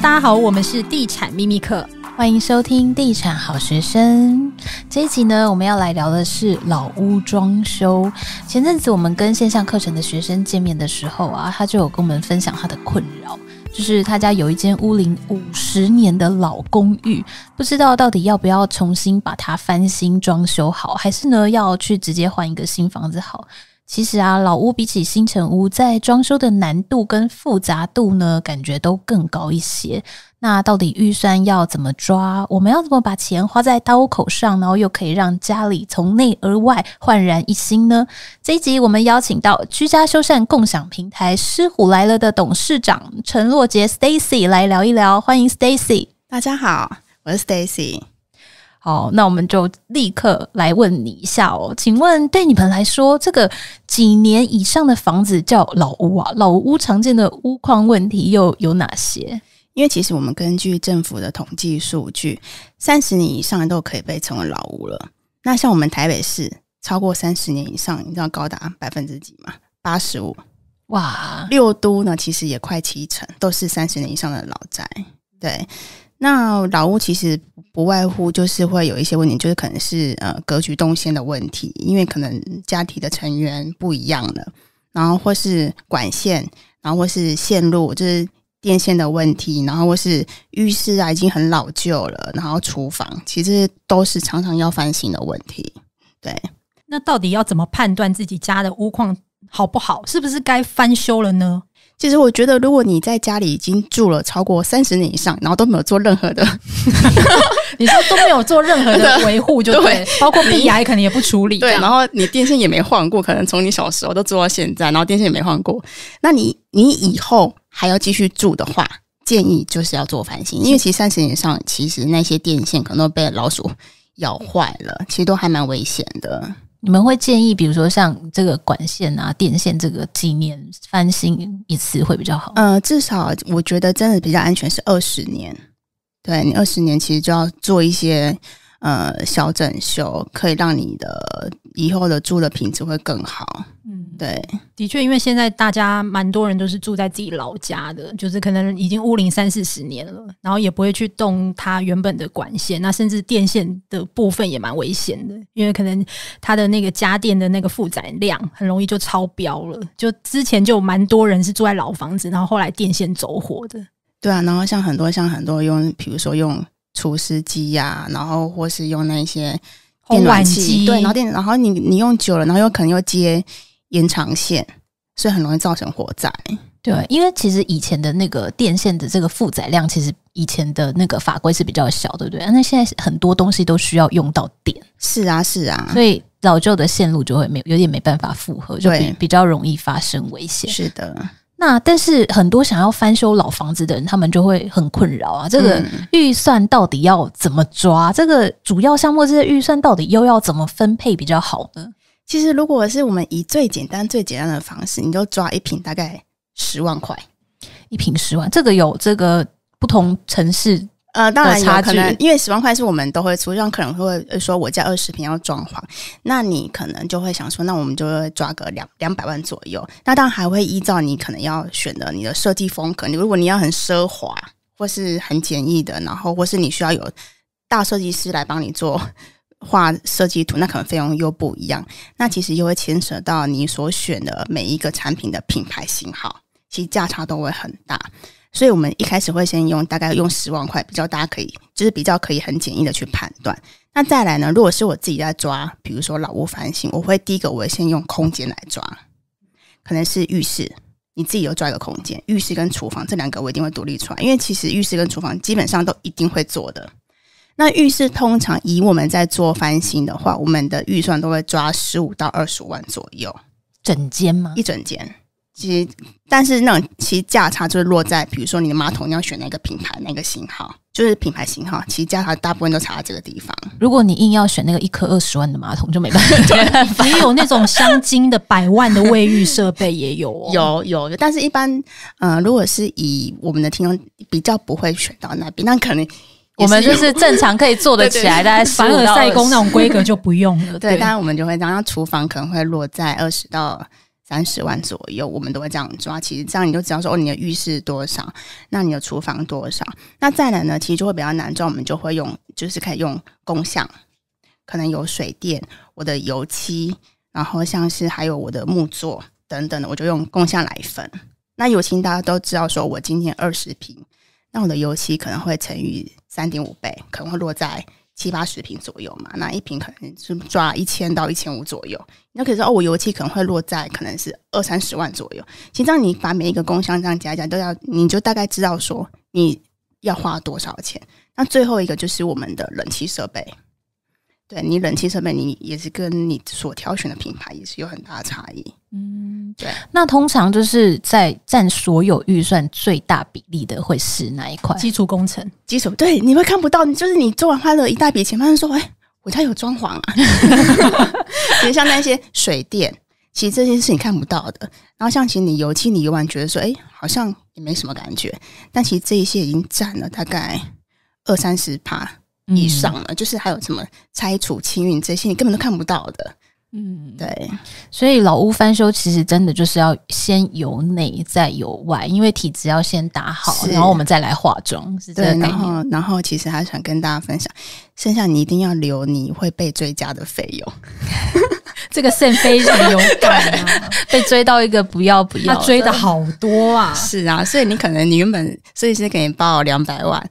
大家好，我们是地产秘密课，欢迎收听地产好学生。这一集呢，我们要来聊的是老屋装修。前阵子我们跟线上课程的学生见面的时候啊，他就有跟我们分享他的困扰，就是他家有一间屋龄五十年的老公寓，不知道到底要不要重新把它翻新装修好，还是呢要去直接换一个新房子好。其实啊，老屋比起新城屋，在装修的难度跟复杂度呢，感觉都更高一些。那到底预算要怎么抓？我们要怎么把钱花在刀口上，然后又可以让家里从内而外焕然一新呢？这一集我们邀请到居家修缮共享平台“狮虎来了”的董事长陈洛杰 （Stacy） 来聊一聊。欢迎 Stacy，大家好，我是 Stacy。好，那我们就立刻来问你一下哦。请问对你们来说，这个几年以上的房子叫老屋啊？老屋常见的屋况问题又有哪些？因为其实我们根据政府的统计数据，三十年以上都可以被称为老屋了。那像我们台北市超过三十年以上，你知道高达百分之几吗？八十五，哇！六都呢，其实也快七成都是三十年以上的老宅，对。那老屋其实不外乎就是会有一些问题，就是可能是呃格局动线的问题，因为可能家庭的成员不一样了，然后或是管线，然后或是线路，就是电线的问题，然后或是浴室啊已经很老旧了，然后厨房其实都是常常要翻新的问题。对，那到底要怎么判断自己家的屋况好不好，是不是该翻修了呢？其实我觉得，如果你在家里已经住了超过三十年以上，然后都没有做任何的，你说都没有做任何的 维护，就对，包括闭癌可能也不处理，对，然后你电线也没换过，可能从你小时候都住到现在，然后电线也没换过。那你你以后还要继续住的话，建议就是要做翻新，因为其实三十年以上，其实那些电线可能都被老鼠咬坏了，其实都还蛮危险的。你们会建议，比如说像这个管线啊、电线，这个几年翻新一次会比较好？呃，至少我觉得真的比较安全是二十年。对你二十年，其实就要做一些。呃，小整修可以让你的以后的住的品质会更好。嗯，对，的确，因为现在大家蛮多人都是住在自己老家的，就是可能已经屋龄三四十年了，然后也不会去动它原本的管线，那甚至电线的部分也蛮危险的，因为可能它的那个家电的那个负载量很容易就超标了。就之前就蛮多人是住在老房子，然后后来电线走火的。对啊，然后像很多像很多用，比如说用。除湿机呀，然后或是用那些电暖器，对，然后电，然后你你用久了，然后又可能又接延长线，所以很容易造成火灾。对，因为其实以前的那个电线的这个负载量，其实以前的那个法规是比较小，对不对？那现在很多东西都需要用到电，是啊，是啊，所以老旧的线路就会没有点没办法负荷，就比较容易发生危险。是的。那但是很多想要翻修老房子的人，他们就会很困扰啊。这个预算到底要怎么抓？这个主要项目这些预算到底又要怎么分配比较好呢？其实，如果是我们以最简单、最简单的方式，你就抓一平大概十万块，一平十万，这个有这个不同城市。呃，当然也可能，因为十万块是我们都会出，这样可能会说我家二十平要装潢，那你可能就会想说，那我们就抓个两两百万左右。那当然还会依照你可能要选的你的设计风格，你如果你要很奢华，或是很简易的，然后或是你需要有大设计师来帮你做画设计图，那可能费用又不一样。那其实又会牵扯到你所选的每一个产品的品牌型号，其实价差都会很大。所以我们一开始会先用大概用十万块，比较大家可以就是比较可以很简易的去判断。那再来呢，如果是我自己在抓，比如说老屋翻新，我会第一个我会先用空间来抓，可能是浴室，你自己有抓一个空间，浴室跟厨房这两个我一定会独立出来，因为其实浴室跟厨房基本上都一定会做的。那浴室通常以我们在做翻新的话，我们的预算都会抓十五到二十万左右，整间吗？一整间。其实，但是那种其实价差就是落在，比如说你的马桶要选哪个品牌、哪个型号，就是品牌型号。其实价差大部分都差在这个地方。如果你硬要选那个一颗二十万的马桶，就没办法。也有那种镶金的、百万的卫浴设备也有，有有。但是一般，呃，如果是以我们的听众比较不会选到那边，那可能。我们就是正常可以做得起来的。凡尔赛宫那种规格就不用了。对，当然我们就会这样。厨房可能会落在二十到。三十万左右，我们都会这样抓。其实这样你就知道说，哦，你的浴室多少，那你的厨房多少，那再来呢，其实就会比较难。做。我们就会用，就是可以用共享，可能有水电，我的油漆，然后像是还有我的木作等等的，我就用共享来分。那油漆大家都知道，说我今天二十平，那我的油漆可能会乘以三点五倍，可能会落在。七八十瓶左右嘛，那一瓶可能是抓一千到一千五左右，那可是哦，我油漆可能会落在可能是二三十万左右。其实际你把每一个工箱这样加加都要，你就大概知道说你要花多少钱。那最后一个就是我们的冷气设备。对你冷气设备，你也是跟你所挑选的品牌也是有很大的差异。嗯，对。那通常就是在占所有预算最大比例的会是哪一块？基础工程。基础对，你会看不到，就是你做完花了一大笔钱，发现说，哎，我家有装潢啊。其实像那些水电，其实这些是你看不到的。然后像其实你油漆，你突完觉得说，哎，好像也没什么感觉，但其实这一些已经占了大概二三十趴。以上呢，就是还有什么拆除、清运这些，你根本都看不到的。嗯，对。所以老屋翻修其实真的就是要先由内再由外，因为体质要先打好，然后我们再来化妆。是，的。然后，然后其实还想跟大家分享，剩下你一定要留，你会被追加的费用。这个线非常勇敢，啊，被追到一个不要不要，他追的好多啊。是啊，所以你可能你原本设计师给你报两百万，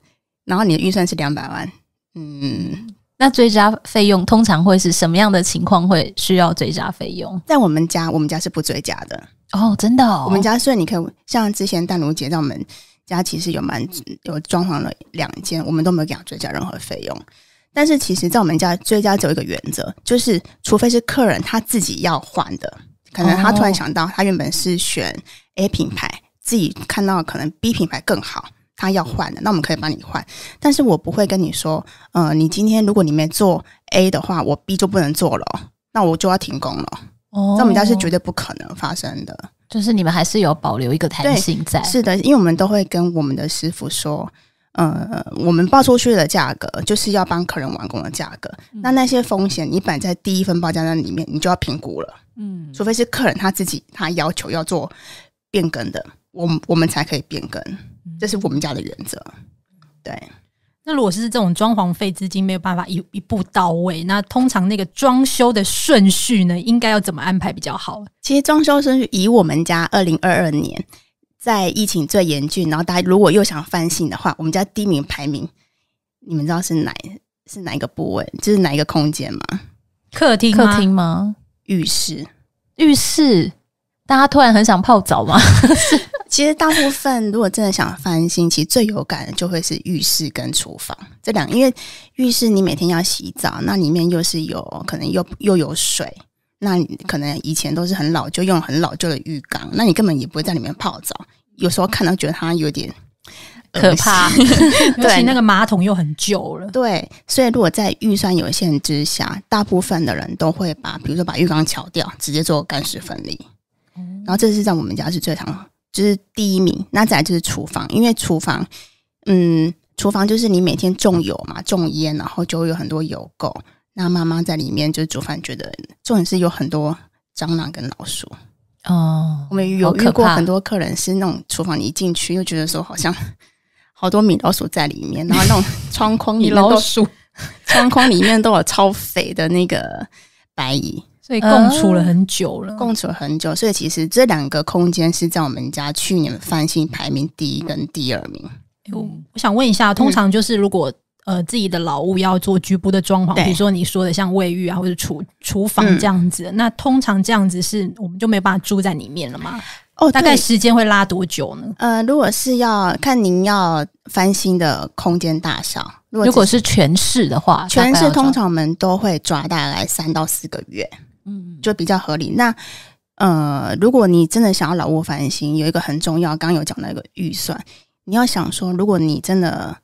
然后你的预算是两百万。嗯，那追加费用通常会是什么样的情况？会需要追加费用？在我们家，我们家是不追加的哦，真的。哦。我们家虽然你可以像之前淡如姐在我们家，其实有蛮有装潢了两间，我们都没有给他追加任何费用。但是，其实在我们家追加只有一个原则，就是除非是客人他自己要换的，可能他突然想到他原本是选 A 品牌，自己看到可能 B 品牌更好。他要换的，那我们可以帮你换，但是我不会跟你说，呃，你今天如果你没做 A 的话，我 B 就不能做了，那我就要停工了。哦，在我们家是绝对不可能发生的，就是你们还是有保留一个弹性在。是的，因为我们都会跟我们的师傅说，呃，我们报出去的价格就是要帮客人完工的价格，那那些风险你摆在第一份报价单里面，你就要评估了。嗯，除非是客人他自己他要求要做变更的，我我们才可以变更。这是我们家的原则。对，那如果是这种装潢费资金没有办法一一步到位，那通常那个装修的顺序呢，应该要怎么安排比较好？其实装修顺序以我们家二零二二年在疫情最严峻，然后大家如果又想翻新的话，我们家第一名排名，你们知道是哪是哪一个部位，就是哪一个空间吗？客厅？客厅吗？浴室？浴室？大家突然很想泡澡吗？其实大部分如果真的想翻新，其实最有感的就会是浴室跟厨房这两，因为浴室你每天要洗澡，那里面又是有可能又又有水，那可能以前都是很老，旧用很老旧的浴缸，那你根本也不会在里面泡澡，有时候看到觉得它有点可怕，对，那个马桶又很旧了。对，所以如果在预算有限之下，大部分的人都会把，比如说把浴缸敲掉，直接做干湿分离，然后这是在我们家是最常。就是第一名，那再来就是厨房，因为厨房，嗯，厨房就是你每天重油嘛，重烟，然后就会有很多油垢。那妈妈在里面就是煮饭，觉得重点是有很多蟑螂跟老鼠哦。我们有遇过很多客人是那种厨房，你一进去又觉得说好像好多米老鼠在里面，然后那种窗框米老鼠，窗框里面都有超肥的那个白蚁。所以共处了很久了，共处了很久，所以其实这两个空间是在我们家去年翻新排名第一跟第二名。我我想问一下，通常就是如果呃自己的老屋要做局部的装潢，比如说你说的像卫浴啊或者厨厨房这样子，那通常这样子是我们就没办法住在里面了吗？哦，大概时间会拉多久呢？呃，如果是要看您要翻新的空间大小，如果是全市的话，全市通常我们都会抓大概三到四个月。嗯，就比较合理。那呃，如果你真的想要老挝翻新，有一个很重要，刚有讲到一个预算。你要想说，如果你真的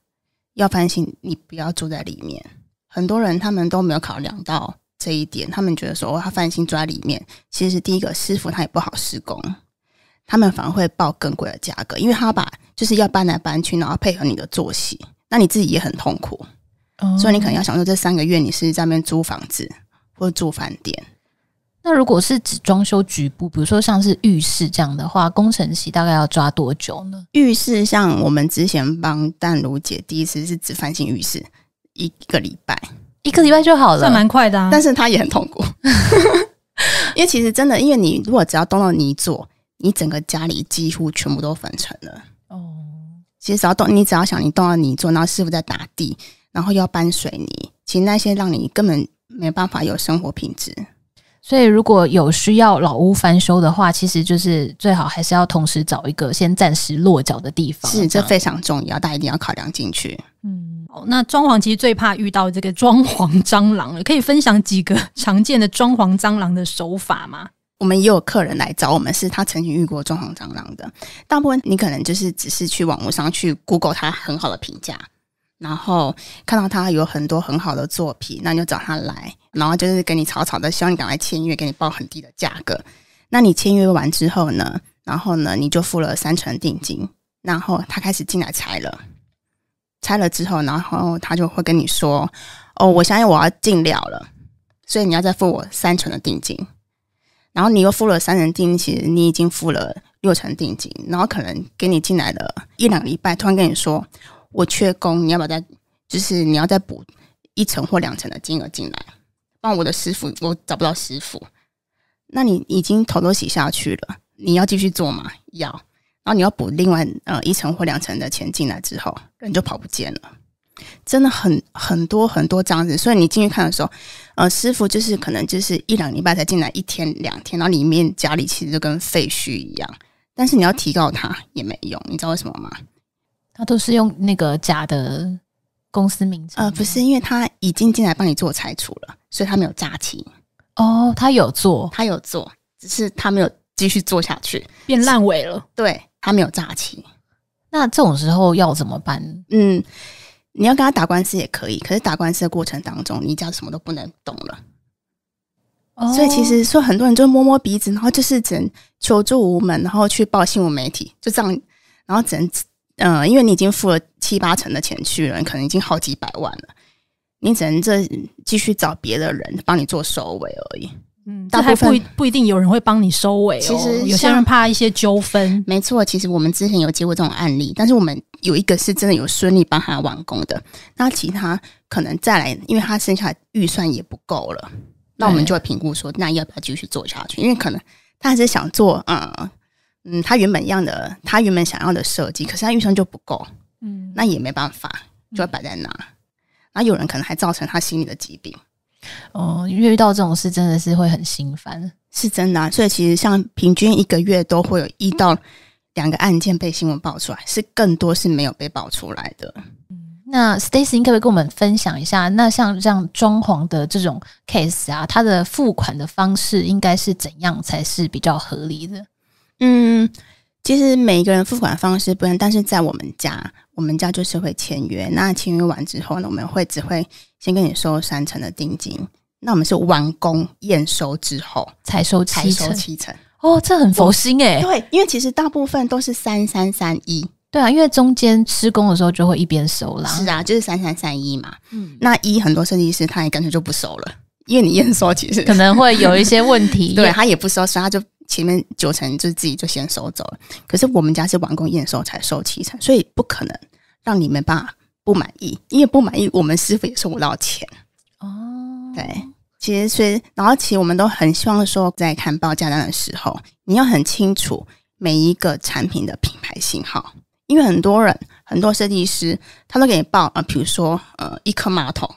要翻新，你不要住在里面。很多人他们都没有考量到这一点，他们觉得说哦，他翻新住在里面。其实第一个师傅他也不好施工，他们反而会报更贵的价格，因为他把就是要搬来搬去，然后配合你的作息，那你自己也很痛苦。所以你可能要想说，这三个月你是在那边租房子或者住饭店。那如果是指装修局部，比如说像是浴室这样的话，工程师大概要抓多久呢？浴室像我们之前帮淡如姐第一次是只翻新浴室，一个礼拜，一个礼拜就好了，算蛮快的。但是他也很痛苦，因为其实真的，因为你如果只要动到泥做，你整个家里几乎全部都粉尘了。哦，其实只要动，你只要想你动到泥做，然后师傅在打地，然后要搬水泥，其实那些让你根本没办法有生活品质。所以如果有需要老屋翻修的话，其实就是最好还是要同时找一个先暂时落脚的地方。是，这非常重要，大家一定要考量进去。嗯，好，那装潢其实最怕遇到这个装潢蟑螂了，可以分享几个常见的装潢蟑螂的手法吗？我们也有客人来找我们，是他曾经遇过装潢蟑螂的。大部分你可能就是只是去网络上去 Google 他很好的评价。然后看到他有很多很好的作品，那你就找他来，然后就是跟你吵吵的，希望你赶快签约，给你报很低的价格。那你签约完之后呢？然后呢？你就付了三成定金，然后他开始进来拆了，拆了之后，然后他就会跟你说：“哦，我相信我要进了，所以你要再付我三成的定金。”然后你又付了三成定金，其实你已经付了六成定金。然后可能给你进来了一两个礼拜，突然跟你说。我缺工，你要不要再就是你要再补一层或两层的金额进来，帮我的师傅，我找不到师傅。那你已经头都洗下去了，你要继续做吗？要。然后你要补另外呃一层或两层的钱进来之后，人就跑不见了。真的很很多很多这样子，所以你进去看的时候，呃，师傅就是可能就是一两礼拜才进来一天两天，然后里面家里其实就跟废墟一样。但是你要提高他也没用，你知道为什么吗？他都是用那个假的公司名字呃，不是，因为他已经进来帮你做拆除了，所以他没有诈欺哦。他有做，他有做，只是他没有继续做下去，变烂尾了。对他没有诈欺，那这种时候要怎么办？嗯，你要跟他打官司也可以，可是打官司的过程当中，你家什么都不能动了。哦，所以其实说很多人就摸摸鼻子，然后就是只能求助无门，然后去报新闻媒体，就这样，然后只能。嗯，因为你已经付了七八成的钱去了，可能已经好几百万了，你只能这继续找别的人帮你做收尾而已。嗯，这还不不一定有人会帮你收尾。其实有些人怕一些纠纷。没错，其实我们之前有接过这种案例，但是我们有一个是真的有顺利帮他完工的。那其他可能再来，因为他剩下预算也不够了，那我们就会评估说，那要不要继续做下去？因为可能他是想做啊。嗯，他原本一样的，他原本想要的设计，可是他预算就不够，嗯，那也没办法，就要摆在那。那、后有人可能还造成他心理的疾病。哦，遇到这种事真的是会很心烦，是真的。所以其实像平均一个月都会有一到两个案件被新闻爆出来，是更多是没有被爆出来的。嗯，那 Stacy，你可不可以跟我们分享一下，那像这样装潢的这种 case 啊，它的付款的方式应该是怎样才是比较合理的？嗯，其实每一个人付款方式不一样，但是在我们家，我们家就是会签约。那签约完之后呢，我们会只会先跟你收三成的定金。那我们是完工验收之后才收七成。哦，这很佛心哎。对，因为其实大部分都是三三三一。对啊，因为中间施工的时候就会一边收啦。是啊，就是三三三一嘛。嗯，那一很多设计师他也干脆就不收了，因为你验收其实可能会有一些问题，对他也不收，所以他就。前面九成就自己就先收走了，可是我们家是完工验收才收七成，所以不可能让你们爸不满意，因为不满意我们师傅也收不到钱。哦，对，其实所以，然后其实我们都很希望说，在看报价单的时候，你要很清楚每一个产品的品牌型号，因为很多人很多设计师他都给你报啊，比如说呃，一颗马桶。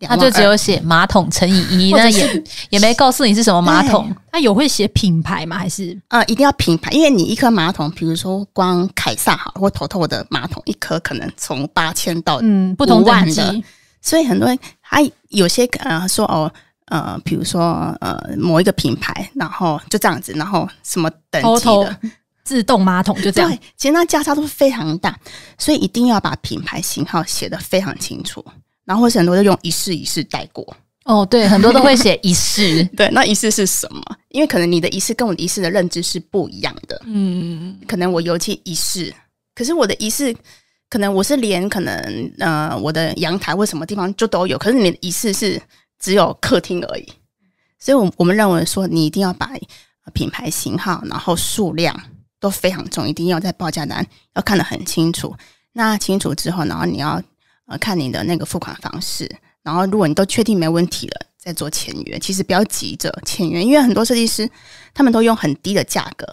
他就只有写马桶乘以一，那也也没告诉你是什么马桶。他有会写品牌吗？还是啊，一定要品牌，因为你一颗马桶，比如说光凯撒哈或头头的马桶一颗，可能从八千到嗯不同万的，所以很多人他有些呃说哦呃，比如说呃某一个品牌，然后就这样子，然后什么等级的自动马桶就这样，其实那价差都非常大，所以一定要把品牌型号写得非常清楚。然后或者很多都用一室一室带过哦，对，很多都会写一室。对，那一室是什么？因为可能你的一室跟我的一室的认知是不一样的。嗯，可能我尤其一室，可是我的一室，可能我是连可能呃我的阳台或什么地方就都有，可是你的一室是只有客厅而已。所以，我我们认为说，你一定要把品牌型号，然后数量都非常重，一定要在报价单要看得很清楚。那清楚之后，然后你要。呃，看你的那个付款方式，然后如果你都确定没问题了，再做签约。其实不要急着签约，因为很多设计师他们都用很低的价格，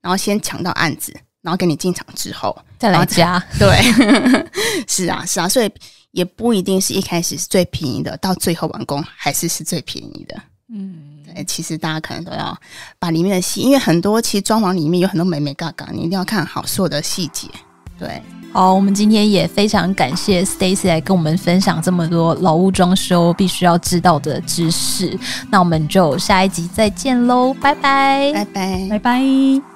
然后先抢到案子，然后给你进场之后再来加。对，是啊，是啊，所以也不一定是一开始是最便宜的，到最后完工还是是最便宜的。嗯，对，其实大家可能都要把里面的细，因为很多其实装潢里面有很多美美嘎嘎，你一定要看好所有的细节。对。好，我们今天也非常感谢 Stacy 来跟我们分享这么多老屋装修必须要知道的知识。那我们就下一集再见喽，拜拜，拜拜，拜拜。